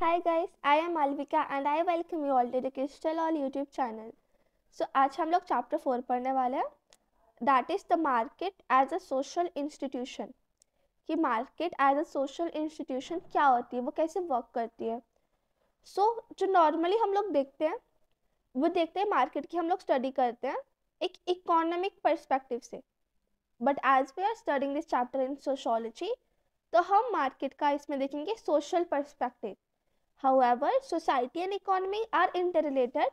Hi guys I am Malvika and I welcome you all to the crystal all YouTube channel so आज हम लोग chapter four पढ़ने वाले हैं that is the market as a social institution कि market as a social institution क्या होती है वो कैसे वर्क करती है सो so, जो नॉर्मली हम लोग देखते हैं वो देखते हैं मार्केट की हम लोग स्टडी करते हैं एक इकोनॉमिक परस्पेक्टिव से but as we are studying this chapter in sociology तो हम मार्केट का इसमें देखेंगे social perspective however society and economy are interrelated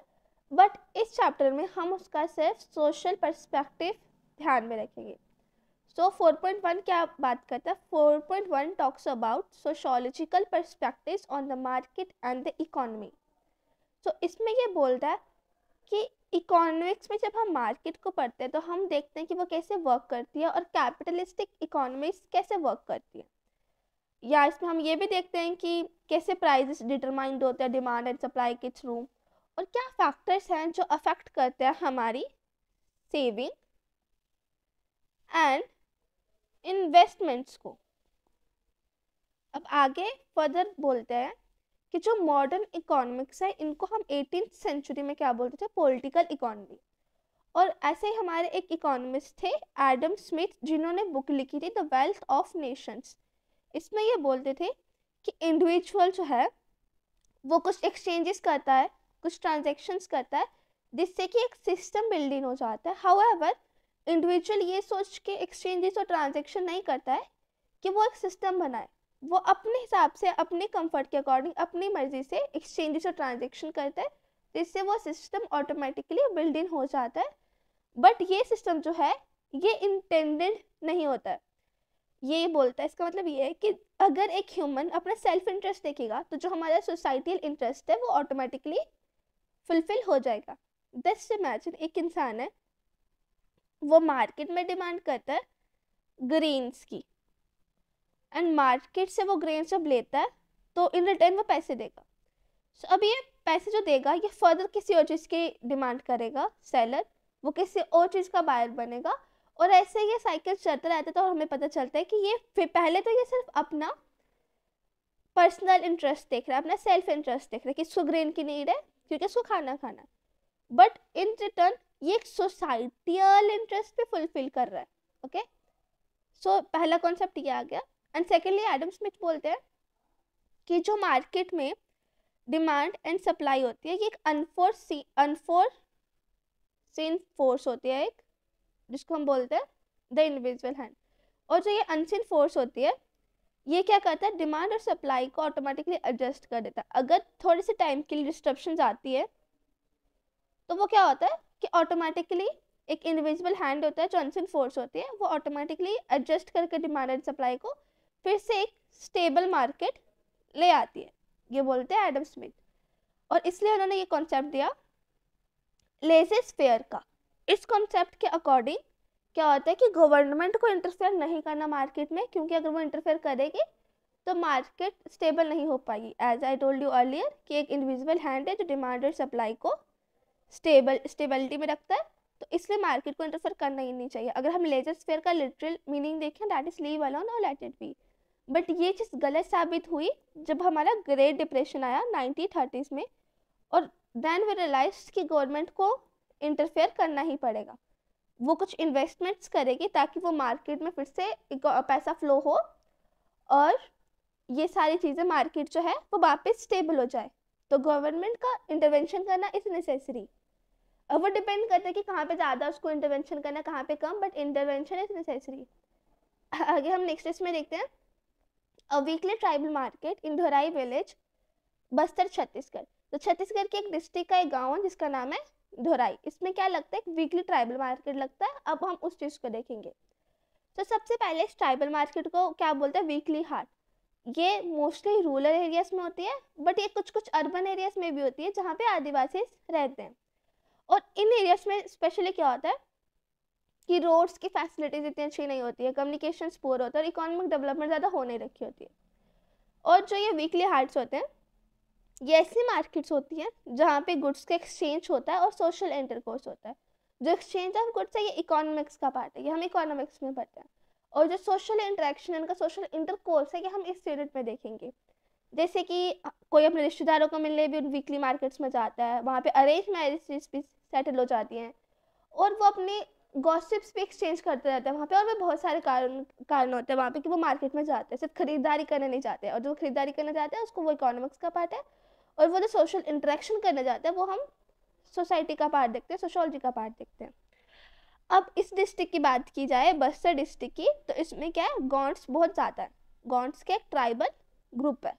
but इस चैप्टर में हम उसका सिर्फ सोशल परस्पेक्टिव ध्यान में रखेंगे सो so, 4.1 क्या बात करता है one talks about sociological perspective on the market and the economy so इसमें ये बोल रहा है कि इकोनॉमिक्स में जब हम मार्केट को पढ़ते हैं तो हम देखते हैं कि वो कैसे वर्क करती है और कैपिटलिस्टिक इकोनॉमिक्स कैसे वर्क करती है या इसमें हम ये भी देखते हैं कि कैसे प्राइजेस डिटरमाइंड होते हैं डिमांड एंड सप्लाई के थ्रू और क्या फैक्टर्स हैं जो अफेक्ट करते हैं हमारी सेविंग एंड इन्वेस्टमेंट्स को अब आगे फर्दर बोलते हैं कि जो मॉडर्न इकोनॉमिक्स है इनको हम एटीन सेंचुरी में क्या बोलते थे पॉलिटिकल इकोनॉमी और ऐसे ही हमारे एक इकोनॉमिस्ट थे एडम स्मिथ जिन्होंने बुक लिखी थी द वेल्थ ऑफ नेशंस इसमें ये बोलते थे कि इंडिविजुअल जो है वो कुछ एक्सचेंजेस करता है कुछ ट्रांजेक्शन्स करता है जिससे कि एक सिस्टम बिल्डिंग हो जाता है हाउ एवर इंडिविजुअल ये सोच के एक्सचेंजेस और ट्रांजेक्शन नहीं करता है कि वो एक सिस्टम बनाए वो अपने हिसाब से अपने कंफर्ट के अकॉर्डिंग अपनी मर्जी से एक्सचेंजेस और ट्रांजेक्शन करता है जिससे वो सिस्टम ऑटोमेटिकली बिल्डिंग हो जाता है बट ये सिस्टम जो है ये इंटेंडेड नहीं होता है ये बोलता है इसका मतलब ये है कि अगर एक ह्यूमन अपना सेल्फ इंटरेस्ट देखेगा तो जो हमारा सोसाइटियल इंटरेस्ट है वो ऑटोमेटिकली फुलफिल हो जाएगा दस इमेजिन एक इंसान है वो मार्केट में डिमांड करता है ग्रेन्स की एंड मार्केट से वो ग्रेन्स जब लेता है तो इन रिटर्न वो पैसे देगा सो so, अब ये पैसे जो देगा ये फर्दर किसी और चीज़ की डिमांड करेगा सेलर वो किसी और चीज़ का बायर बनेगा और ऐसे ये साइकिल चलता रहता है तो हमें पता चलता है कि ये फिर पहले तो ये सिर्फ अपना पर्सनल इंटरेस्ट देख रहा है अपना सेल्फ इंटरेस्ट देख रहा है कि इसको ग्रेन की नीड है क्योंकि इसको खाना खाना बट इन रिटर्न ये एक सोसाइटियल इंटरेस्ट भी फुलफिल कर रहा है ओके सो पहला कॉन्सेप्ट ये आ गया एंड सेकेंडली एडम स्मिथ बोलते हैं कि जो मार्केट में डिमांड एंड सप्लाई होती है ये एक अनफोर्स अनफोर्स फोर्स होती है एक जिसको हम बोलते हैं द इंडिविजुअल हैंड और जो ये अनसिन फोर्स होती है ये क्या करता है डिमांड और सप्लाई को ऑटोमेटिकली एडजस्ट कर देता है अगर थोड़े से टाइम के लिए डिस्ट्रप्शन आती है तो वो क्या होता है कि ऑटोमेटिकली एक इंडिविजुअल हैंड होता है जो अनसिन फोर्स होती है वो ऑटोमेटिकली एडजस्ट करके डिमांड एंड सप्लाई को फिर से एक स्टेबल मार्केट ले आती है ये बोलते हैं एडम स्मिथ और इसलिए उन्होंने ये कॉन्सेप्ट दिया लेजेस फेयर का इस कॉन्सेप्ट के अकॉर्डिंग क्या होता है कि गवर्नमेंट को इंटरफेयर नहीं करना मार्केट में क्योंकि अगर वो इंटरफेयर करेगी तो मार्केट स्टेबल नहीं हो पाएगी as I told you earlier कि एक इंडिविजुअल हैंड है जो डिमांड और सप्लाई को स्टेबल स्टेबिलिटी में रखता है तो इसलिए मार्केट को इंटरफेयर करना ही नहीं चाहिए अगर हम लेजर स्पेयर का लिटरल मीनिंग देखें दैट इज लीव अलोन और लेट इट बी बट ये चीज़ गलत साबित हुई जब हमारा ग्रेट डिप्रेशन आया नाइनटीन थर्टीज़ में और देन वी रियलाइज कि गवर्नमेंट को इंटरफेयर करना ही पड़ेगा वो कुछ इन्वेस्टमेंट्स करेगी ताकि वो मार्केट में फिर से पैसा फ्लो हो और ये सारी चीज़ें मार्केट जो है वो वापस स्टेबल हो जाए तो गवर्नमेंट का इंटरवेंशन करना इज नेसेसरी वो डिपेंड करता है कि कहाँ पे ज़्यादा उसको इंटरवेंशन करना कहाँ पे कम बट इंटरवेंशन इज नेसेसरी आगे हम नेक्स्ट इसमें देखते हैं a weekly tribal market in Dhorai village Bastar Chhattisgarh तो छत्तीसगढ़ की एक डिस्ट्रिक्ट का एक गाँव है जिसका नाम है धोराई इसमें क्या लगता है वीकली ट्राइबल मार्केट लगता है अब हम उस चीज़ को देखेंगे तो सबसे पहले इस ट्राइबल मार्केट को क्या बोलते हैं वीकली हाट ये मोस्टली रूरल एरियाज में होती है बट ये कुछ कुछ अर्बन एरियाज में भी होती है जहाँ पे आदिवासी रहते हैं और इन एरियाज में स्पेशली क्या होता है कि रोड्स की फैसिलिटीज इतनी अच्छी नहीं होती है कम्युनिकेशन पोर होता है और इकोनॉमिक डेवलपमेंट ज़्यादा हो नहीं रखी होती है और जो ये वीकली हार्ट्स होते हैं ये ऐसी मार्केट्स होती हैं जहाँ पे गुड्स का एक्सचेंज होता है और सोशल इंटरकोर्स होता है जो एक्सचेंज ऑफ गुड्स है ये इकोनॉमिक्स का पार्ट है ये हम इकोनॉमिक्स में पढ़ते हैं और जो सोशल इंटरेक्शन इनका सोशल इंटरकोर्स है ये हम इस पीरियड में देखेंगे जैसे कि कोई अपने रिश्तेदारों को मिलने भी उन वीकली मार्केट्स में जाता है वहाँ पे अरेंज मैरिज भी सेटल हो जाती हैं और वो अपने गॉसिप्स भी एक्सचेंज करते रहते हैं वहाँ पे और भी बहुत सारे कारण कारण होते हैं वहाँ पे कि वो मार्केट में जाते हैं सिर्फ खरीदारी करने नहीं जाते और जो खरीदारी करने जाते हैं उसको वो इकोनॉमिक्स का पार्ट है और वो जो सोशल इंट्रैक्शन करने जाते हैं वो हम सोसाइटी का पार्ट देखते हैं सोशोलॉजी का पार्ट देखते हैं अब इस डिस्ट्रिक्ट की बात की जाए बस्तर डिस्ट्रिक्ट की तो इसमें क्या है गॉन्ट्स बहुत ज़्यादा है गॉन्ट्स के एक ट्राइबल ग्रुप है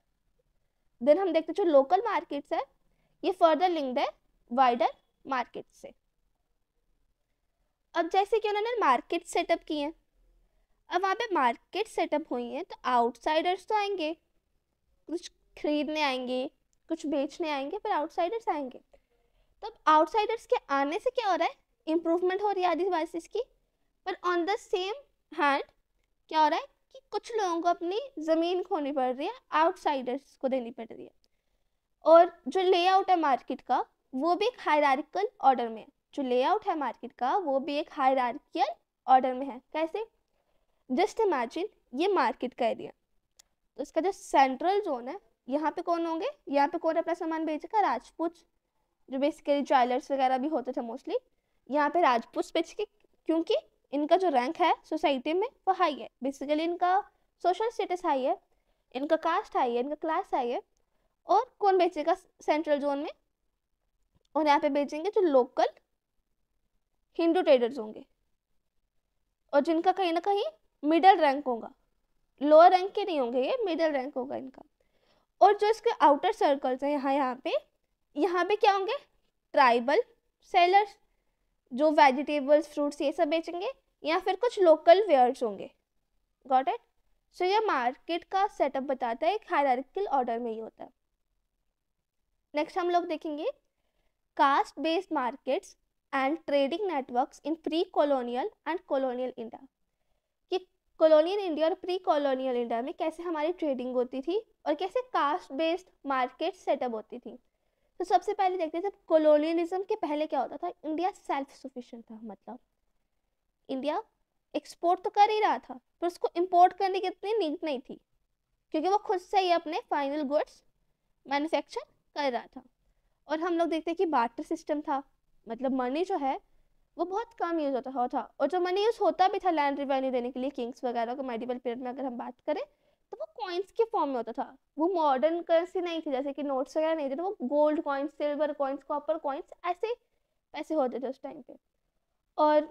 देन हम देखते हैं जो लोकल मार्केट्स है ये फर्दर लिंक्ड है वाइडर मार्केट से अब जैसे कि उन्होंने मार्केट सेटअप किए हैं अब वहाँ पे मार्केट सेटअप हुई है तो आउटसाइडर्स तो आएंगे कुछ खरीदने आएंगे कुछ बेचने आएंगे फिर आउटसाइडर्स आएंगे तब तो आउटसाइडर्स के आने से क्या हो रहा है इम्प्रूवमेंट हो रही है आदि की पर ऑन द सेम हैंड क्या हो रहा है कि कुछ लोगों को अपनी ज़मीन खोनी पड़ रही है आउटसाइडर्स को देनी पड़ रही है और जो लेआउट है मार्केट का वो भी एक हायरारिकल ऑर्डर में है जो लेआउट है मार्केट का वो भी एक हायरारिकल ऑर्डर में है कैसे जस्ट इमेजिन ये मार्केट का एरिया तो इसका जो सेंट्रल जोन है यहाँ पे कौन होंगे यहाँ पे कौन अपना सामान बेचेगा राजपूत जो बेसिकली ज्वेलर्स वगैरह भी होते थे मोस्टली यहाँ पे राजपूत बेचेंगे क्योंकि इनका जो रैंक है सोसाइटी में वो हाई है बेसिकली इनका सोशल स्टेटस हाई है इनका कास्ट हाई है इनका क्लास हाई है और कौन बेचेगा सेंट्रल जोन में और यहाँ पे बेचेंगे जो लोकल हिंदू ट्रेडर्स होंगे और जिनका कहीं ना कहीं मिडल रैंक होगा लोअर रैंक के नहीं होंगे ये मिडल रैंक होगा इनका और जो इसके आउटर सर्कल्स हैं यहाँ यहाँ पे यहाँ पे क्या होंगे ट्राइबल सेलर्स जो वेजिटेबल्स फ्रूट्स ये सब बेचेंगे या फिर कुछ लोकल वेयर्स होंगे गॉट इट सो ये मार्केट का सेटअप बताता है एक हायरिकल ऑर्डर में ही होता है नेक्स्ट हम लोग देखेंगे caste based markets and trading networks in pre colonial and colonial India colonial India और प्री कॉलोनियल इंडिया में कैसे हमारी ट्रेडिंग होती थी और कैसे कास्ट बेस्ड मार्केट सेटअप होती थी तो सबसे पहले देखते थे कॉलोनियलिज्म के पहले क्या होता था इंडिया सेल्फ सफिशेंट था मतलब इंडिया एक्सपोर्ट तो कर ही रहा था पर उसको इम्पोर्ट करने की इतनी नीड नहीं थी क्योंकि वो खुद से ही अपने फाइनल गुड्स मैन्युफैक्चर कर रहा था और हम लोग देखते हैं कि बाटर सिस्टम था मतलब मनी जो है वो बहुत कम यूज़ होता हो था और जो मनी यूज़ होता भी था लैंड रिवेन्यू देने के लिए किंग्स वगैरह को मेडिवल पीरियड में अगर हम बात करें तो वो कॉइन्स के फॉर्म में होता था वो मॉडर्न करेंसी नहीं थी जैसे कि नोट्स वगैरह नहीं थे तो वो gold coins silver coins copper coins ऐसे पैसे होते थे उस टाइम पे और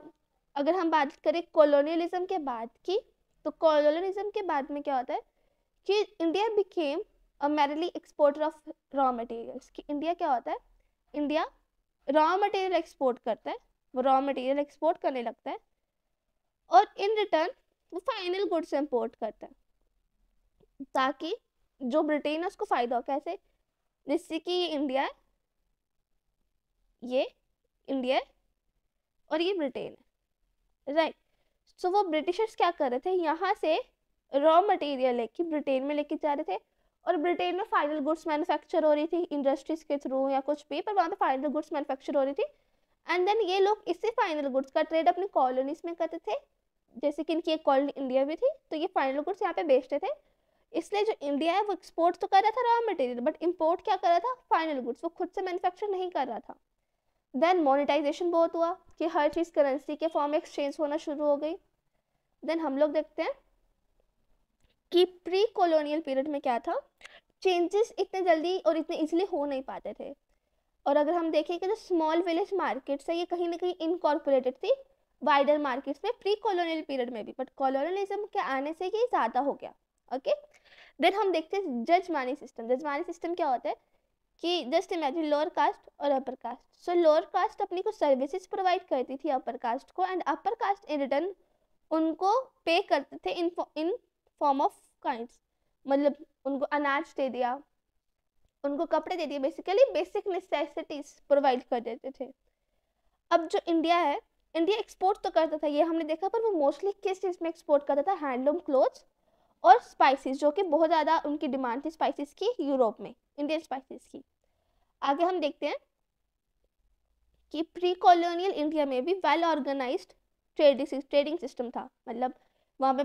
अगर हम बात करें कॉलोनियलिज्म के बाद की तो कॉलोनियलिज्म के बाद में क्या होता है कि India became a merely exporter of raw materials कि इंडिया क्या होता है इंडिया रॉ मटेरियल एक्सपोर्ट करता है रॉ मटेरियल एक्सपोर्ट करने लगता है और इन रिटर्न वो फाइनल गुड्स इम्पोर्ट करता है ताकि जो ब्रिटेन है उसको फायदा हो कैसे जिससे कि ये इंडिया है ये इंडिया है और ये ब्रिटेन है राइट सो वो ब्रिटिशर्स क्या कर रहे थे यहाँ से रॉ मटेरियल लेके ब्रिटेन में लेके जा रहे थे और ब्रिटेन में फाइनल गुड्स मैन्युफैक्चर हो रही थी इंडस्ट्रीज के थ्रू या कुछ भी पर वहाँ पर फाइनल गुड्स मैन्युफैक्चर हो रही थी एंड देन ये लोग इससे फाइनल गुड्स का ट्रेड अपनी कॉलोनीज में करते थे जैसे कि इनकी एक कॉलोनी इंडिया में थी तो ये फाइनल गुड्स यहाँ पे बेचते थे इसलिए जो इंडिया है वो एक्सपोर्ट तो कर रहा था रॉ मटेरियल बट इम्पोर्ट क्या कर रहा था फाइनल गुड्स वो खुद से मैनुफेक्चर नहीं कर रहा था देन मोनिटाइजेशन बहुत हुआ कि हर चीज़ करेंसी के फॉर्म एक्सचेंज होना शुरू हो गई देन हम लोग देखते हैं कि प्री कॉलोनियल पीरियड में क्या था चेंजेस इतने जल्दी और इतने इजिली हो नहीं पाते थे और अगर हम देखें कि जो स्मॉल विलेज मार्केट्स है ये कहीं ना कहीं इनकॉर्पोरेटेड थी वाइडर मार्केट्स में प्री कॉलोनियल पीरियड में भी बट कॉलोनियलिज्म के आने से ये ज़्यादा हो गया ओके देन हम देखते हैं जजमानी सिस्टम जजमानी सिस्टम क्या होता है कि जस्ट इमेजिन लोअर कास्ट और upper caste so lower caste अपनी को सर्विसेज प्रोवाइड करती थी अपर कास्ट को and upper caste in return उनको पे करते थे in in form of kind मतलब उनको अनाज दे दिया उनको कपड़े दे दिए बेसिकली बेसिक नेसेसिटीज प्रोवाइड कर देते थे अब जो इंडिया है इंडिया एक्सपोर्ट तो करता था ये हमने देखा पर वो मोस्टली किस चीज़ में एक्सपोर्ट करता था हैंडलूम क्लोथ्स और स्पाइसेस जो कि बहुत ज़्यादा उनकी डिमांड थी स्पाइसेस की यूरोप में इंडियन स्पाइसेस की आगे हम देखते हैं कि प्री कॉलोनियल इंडिया में भी well organise trading trading system था मतलब वहाँ पे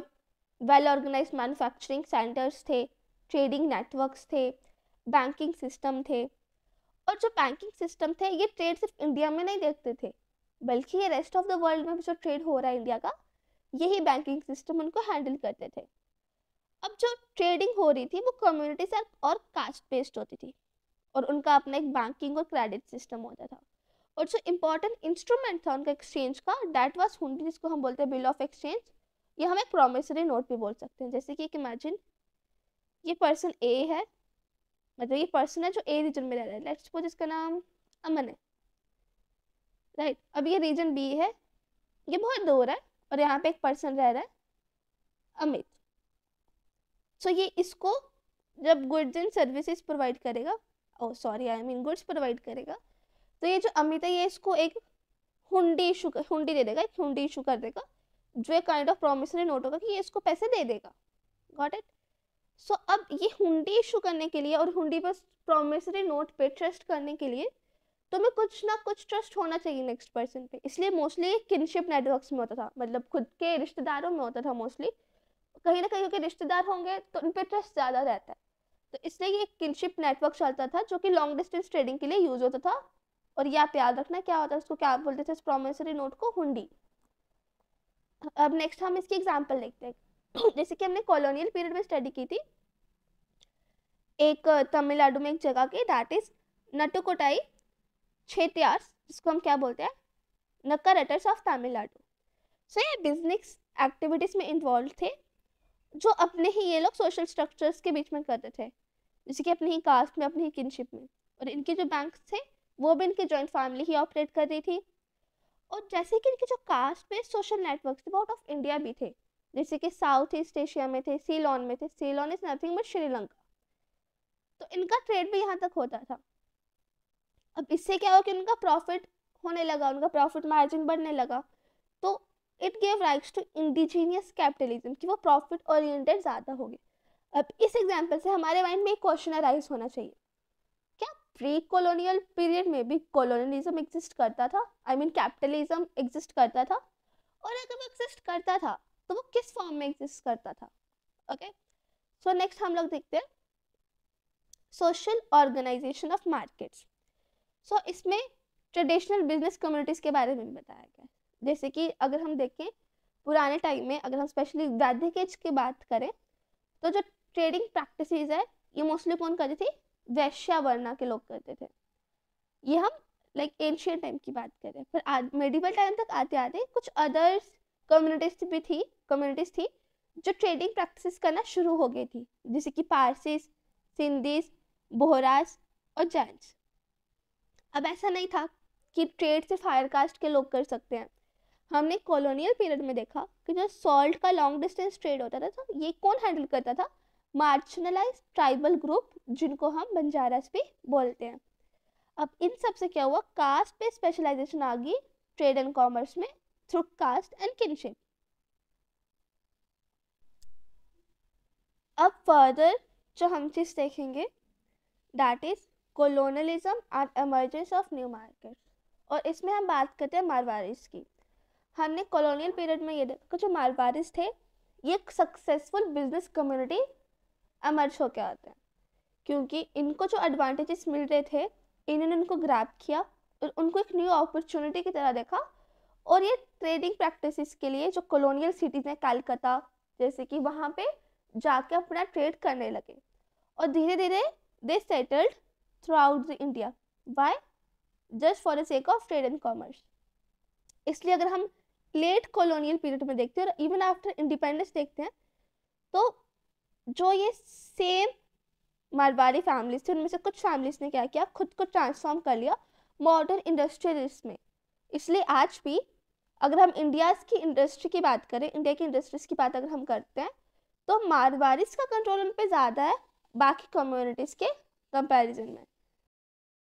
वेल ऑर्गेनाइज मैन्युफैक्चरिंग सेंटर्स थे ट्रेडिंग नेटवर्क्स थे बैंकिंग सिस्टम थे और जो बैंकिंग सिस्टम थे ये ट्रेड सिर्फ इंडिया में नहीं देखते थे बल्कि ये रेस्ट ऑफ द वर्ल्ड में भी जो ट्रेड हो रहा है इंडिया का यही बैंकिंग सिस्टम उनको हैंडल करते थे अब जो ट्रेडिंग हो रही थी वो कम्युनिटी से और कास्ट बेस्ड होती थी और उनका अपना एक बैंकिंग और क्रेडिट सिस्टम होता था और जो इम्पोर्टेंट इंस्ट्रूमेंट था उनका एक्सचेंज का डैट वॉज हुंडी जिसको हम बोलते हैं बिल ऑफ एक्सचेंज ये हम एक प्रोमिसरी नोट भी बोल सकते हैं जैसे कि एक इमेजिन ये पर्सन ए है मतलब ये पर्सन है जो ए रीजन में रह रहा है लेट्स सपोज इसका नाम अमन है राइट right. अब ये रीजन बी है ये बहुत दूर है और यहाँ पे एक पर्सन रह रहा है अमित सो so ये इसको जब गुड्स एंड सर्विसेज प्रोवाइड करेगा oh sorry I mean goods provide करेगा तो ये जो अमित है ये इसको एक हुंडी इशू हुंडी दे देगा एक हुंडी इशू कर देगा जो एक काइंड ऑफ प्रोमिसरी नोट होगा कि ये इसको पैसे दे देगा गॉट इट सो so, अब ये हुंडी इशू करने के लिए और हुंडी पर प्रोमिसरी नोट पे ट्रस्ट करने के लिए तुम्हें कुछ ना कुछ ट्रस्ट होना चाहिए नेक्स्ट पर्सन पे इसलिए मोस्टली किनशिप नेटवर्क्स में होता था मतलब खुद के रिश्तेदारों में होता था मोस्टली कहीं ना कहीं क्योंकि रिश्तेदार होंगे तो उन पर ट्रस्ट ज़्यादा रहता है तो इसलिए ये किनशिप नेटवर्क चलता था जो कि लॉन्ग डिस्टेंस ट्रेडिंग के लिए यूज होता था और ये आप याद रखना क्या होता है उसको क्या बोलते थे इस प्रोमिसरी नोट को हुंडी अब नेक्स्ट हम इसकी एग्जाम्पल देखते हैं जैसे कि हमने कॉलोनियल पीरियड में स्टडी की थी एक तमिलनाडु में एक जगह की दैट इज नटुकोटाई क्षेत्यार्स जिसको हम क्या बोलते हैं नकरटर्स ऑफ तमिलनाडु सो ये बिजनेस एक्टिविटीज़ में इन्वॉल्व थे जो अपने ही ये लोग सोशल स्ट्रक्चर्स के बीच में करते थे जैसे कि अपने ही कास्ट में अपने ही किनशिप में और इनके जो बैंक थे वो भी इनकी जॉइंट फैमिली ही ऑपरेट कर रही थी और जैसे कि इनके जो कास्ट पे सोशल नेटवर्क थे वो आउट ऑफ इंडिया भी थे जैसे कि साउथ ईस्ट एशिया में थे सीलोन में थे Ceylon is nothing but Sri Lanka तो इनका ट्रेड भी यहाँ तक होता था अब इससे क्या हो कि उनका प्रॉफिट होने लगा उनका प्रॉफिट मार्जिन बढ़ने लगा तो it gave rights to indigenous capitalism कि वो प्रॉफिट ओरिएंटेड ज़्यादा हो गए अब इस एग्जाम्पल से हमारे माइंड में एक क्वेश्चन अराइज होना चाहिए क्या प्री कॉलोनियल पीरियड में भी कॉलोनियलिज्म एग्जिस्ट करता था आई मीन कैपिटलिज्म एग्जिस्ट करता था और अगर वो एग्जिस्ट करता था तो वो किस फॉर्म में एग्जिस्ट करता था ओके सो नेक्स्ट हम लोग देखते हैं social organisation of markets so इसमें ट्रेडिशनल बिजनेस कम्युनिटीज़ के बारे में भी बताया गया जैसे कि अगर हम देखें पुराने टाइम में अगर हम स्पेशली वैदिक एज की बात करें तो जो ट्रेडिंग प्रैक्टिस है ये मोस्टली कौन करती थी वैश्या वर्णा के लोग करते थे ये हम लाइक एंशियंट टाइम की बात करें फिर मेडिवल टाइम तक आते आते कुछ अदर्स कम्युनिटीज भी थी कम्युनिटीज थी जो ट्रेडिंग प्रैक्टिस करना शुरू हो गई थी जैसे कि पारसीस सिंधिस बोहराज और जैंस अब ऐसा नहीं था कि ट्रेड सिर्फ हायर कास्ट के लोग कर सकते हैं हमने कॉलोनियल पीरियड में देखा कि जो सॉल्ट का लॉन्ग डिस्टेंस ट्रेड होता था तो ये कौन हैंडल करता था मार्जिनलाइज ट्राइबल ग्रुप जिनको हम बंजारास भी बोलते हैं अब इन सब से क्या हुआ कास्ट पे स्पेशलाइजेशन आ गई ट्रेड एंड कॉमर्स में थ्रू कास्ट एंड किनशिप अब फर्दर जो हम चीज़ देखेंगे that is colonialism and emergence of new market और इसमें हम बात करते हैं मारवाड़िस की हमने कॉलोनियल पीरियड में ये देखा जो मारवाड़िस थे ये सक्सेसफुल बिजनेस कम्युनिटी एमर्ज होकर आते हैं क्योंकि इनको जो एडवांटेजेस मिल रहे थे इन्होंने उनको ग्रैप किया और उनको एक न्यू अपॉर्चुनिटी की तरह देखा और ये ट्रेडिंग प्रैक्टिसेस के लिए जो कॉलोनियल सिटीज़ हैं कलकत्ता जैसे कि वहाँ पे जाके अपना ट्रेड करने लगे और धीरे धीरे they settled throughout the India why just for the sake of trade and commerce इसलिए अगर हम लेट कॉलोनियल पीरियड में देखते हैं और इवन आफ्टर इंडिपेंडेंस देखते हैं तो जो ये सेम मारवाड़ी फैमिलीज थी उनमें से कुछ फैमिलीज ने क्या किया खुद को ट्रांसफॉर्म कर लिया मॉडर्न इंडस्ट्रियलिस्ट में इसलिए आज भी अगर हम इंडिया की इंडस्ट्री की बात करें इंडिया की इंडस्ट्रीज की बात अगर हम करते हैं तो मारवाड़ीज का कंट्रोल उन पर ज़्यादा है बाकी कम्युनिटीज़ के कंपैरिजन में